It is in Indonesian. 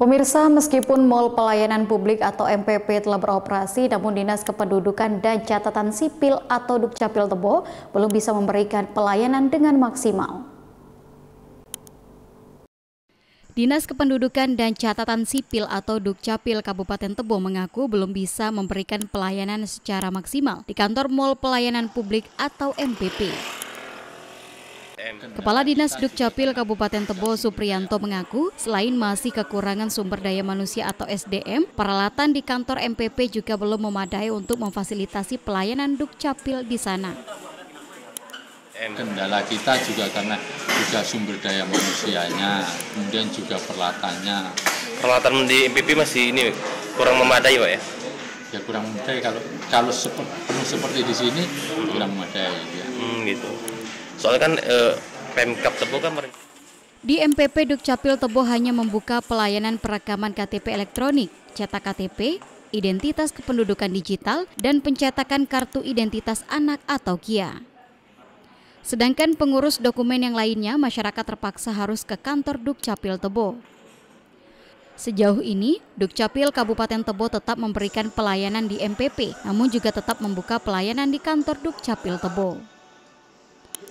Pemirsa, meskipun Mall Pelayanan Publik atau MPP telah beroperasi, namun Dinas Kependudukan dan Catatan Sipil atau Dukcapil Tebo belum bisa memberikan pelayanan dengan maksimal. Dinas Kependudukan dan Catatan Sipil atau Dukcapil Kabupaten Tebo mengaku belum bisa memberikan pelayanan secara maksimal di kantor Mall Pelayanan Publik atau MPP. Kepala Dinas Dukcapil Kabupaten Tebo Suprianto mengaku, selain masih kekurangan sumber daya manusia atau SDM, peralatan di kantor MPP juga belum memadai untuk memfasilitasi pelayanan Dukcapil di sana. Kendala kita juga karena juga sumber daya manusianya, kemudian juga peralatannya. Peralatan di MPP masih ini kurang memadai, Pak ya? ya kurang memadai kalau kalau seperti, seperti di sini kurang memadai ya. Hmm, gitu. Soalnya kan e, Pemkap Tebo kan di MPP Dukcapil Tebo hanya membuka pelayanan perekaman KTP elektronik, cetak KTP, identitas kependudukan digital, dan pencetakan kartu identitas anak atau KIA. Sedangkan pengurus dokumen yang lainnya, masyarakat terpaksa harus ke kantor Dukcapil Tebo. Sejauh ini, Dukcapil Kabupaten Tebo tetap memberikan pelayanan di MPP, namun juga tetap membuka pelayanan di kantor Dukcapil Tebo.